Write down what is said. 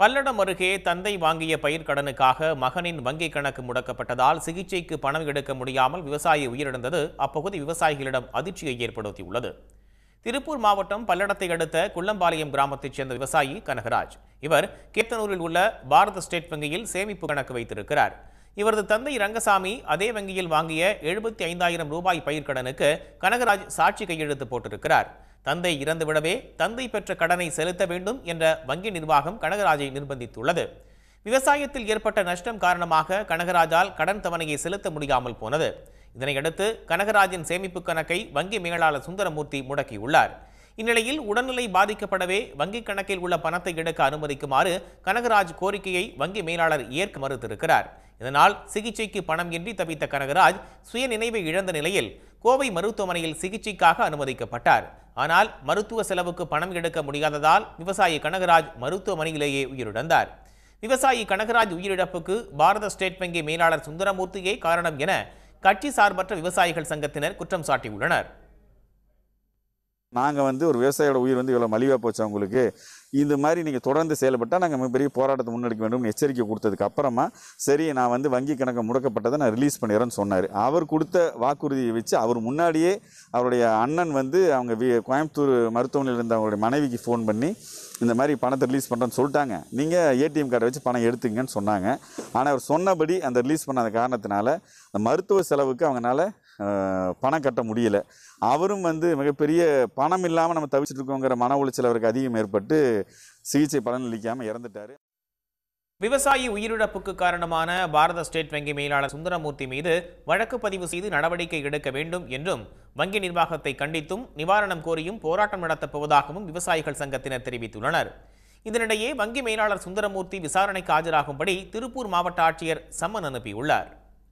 பல்லடம் அருகே தந்தை வாங்கிய பயிர் கடனுக்காக மகனின் வங்கிக் கணக்கு முடக்கப்பட்டதால் சிகிச்சைக்கு பணம் எடுக்க முடியாமல் விவசாயி உயிரிழந்தது அப்பகுதி விவசாயிகளிடம் அதிர்ச்சியை ஏற்படுத்தியுள்ளது திருப்பூர் மாவட்டம் பல்லடத்தை அடுத்த குள்ளம்பாளையம் கிராமத்தைச் சேர்ந்த விவசாயி கனகராஜ் இவர் கீர்த்தனூரில் உள்ள பாரத ஸ்டேட் வங்கியில் சேமிப்பு கணக்கு வைத்திருக்கிறார் இவரது தந்தை ரங்கசாமி அதே வங்கியில் வாங்கிய எழுபத்தி ஐந்தாயிரம் ரூபாய் பயிர்க்கடனுக்கு கனகராஜ் சாட்சி கையெழுத்து போட்டிருக்கிறார் தந்தை இறந்துவிடவே தந்தை பெற்ற கடனை செலுத்த வேண்டும் என்ற வங்கி நிர்வாகம் கனகராஜை நிர்பந்தித்துள்ளது விவசாயத்தில் ஏற்பட்ட நஷ்டம் காரணமாக கனகராஜால் கடன் தவணையை செலுத்த முடியாமல் போனது இதனையடுத்து கனகராஜின் சேமிப்பு கணக்கை வங்கி மேலாளர் சுந்தரமூர்த்தி முடக்கியுள்ளார் இந்நிலையில் உடல்நிலை பாதிக்கப்படவே வங்கிக் கணக்கில் உள்ள பணத்தை எடுக்க அனுமதிக்குமாறு கனகராஜ் கோரிக்கையை வங்கி மேலாளர் ஏற்க மறுத்திருக்கிறார் இதனால் சிகிச்சைக்கு பணம் இன்றி தவித்த கனகராஜ் சுய நினைவை இழந்த நிலையில் கோவை மருத்துவமனையில் சிகிச்சைக்காக அனுமதிக்கப்பட்டார் ஆனால் மருத்துவ செலவுக்கு பணம் எடுக்க முடியாததால் விவசாயி கனகராஜ் மருத்துவமனையிலேயே உயிரிழந்தார் விவசாயி கனகராஜ் உயிரிழப்புக்கு பாரத ஸ்டேட் வங்கி மேலாளர் சுந்தரமூர்த்தியே காரணம் என கட்சி சார்பற்ற விவசாயிகள் சங்கத்தினர் குற்றம் சாட்டியுள்ளனர் நாங்கள் வந்து ஒரு விவசாயியோட உயிர் வந்து இவ்வளோ மலிவாக போச்சு அவங்களுக்கு இந்த மாதிரி நீங்கள் தொடர்ந்து செயல்பட்டால் நாங்கள் மிகப்பெரிய போராட்டத்தை முன்னெடுக்க வேண்டும் எச்சரிக்கை கொடுத்ததுக்கு அப்புறமா சரி நான் வந்து வங்கி கணக்கு முடக்கப்பட்டதை நான் ரிலீஸ் பண்ணிடுறேன்னு சொன்னார் அவர் கொடுத்த வாக்குறுதியை வச்சு அவர் முன்னாடியே அவருடைய அண்ணன் வந்து அவங்க வி கோயம்புத்தூர் மருத்துவமனையில் இருந்த அவங்களுடைய மனைவிக்கு ஃபோன் பண்ணி இந்த மாதிரி பணத்தை ரிலீஸ் பண்ணுறேன்னு சொல்லிட்டாங்க நீங்கள் ஏடிஎம் கார்டை வச்சு பணம் எடுத்துங்கன்னு சொன்னாங்க ஆனால் அவர் சொன்னபடி அந்த ரிலீஸ் பண்ணாத காரணத்தினால மருத்துவ செலவுக்கு அவங்களால பணம் கட்ட முடியல அவரும் வந்து மிகப்பெரிய பணம் இல்லாமல் நம்ம தவிச்சிட்டு இருக்கோங்கிற மன உளைச்சல் அவருக்கு அதிகம் ஏற்பட்டு சிகிச்சை பலனளிக்காமல் இறந்துட்டார் விவசாயி உயிரிழப்புக்கு காரணமான பாரத ஸ்டேட் வங்கி மேலாளர் சுந்தரமூர்த்தி மீது வழக்கு பதிவு செய்து நடவடிக்கை எடுக்க வேண்டும் என்றும் வங்கி நிர்வாகத்தை கண்டித்தும் நிவாரணம் கோரியும் போராட்டம் நடத்தப் போவதாகவும் விவசாயிகள் சங்கத்தினர் தெரிவித்துள்ளனர் இதனிடையே வங்கி மேலாளர் சுந்தரமூர்த்தி விசாரணைக்கு ஆஜராகும்படி திருப்பூர் மாவட்ட ஆட்சியர் சம்மன் அனுப்பியுள்ளார்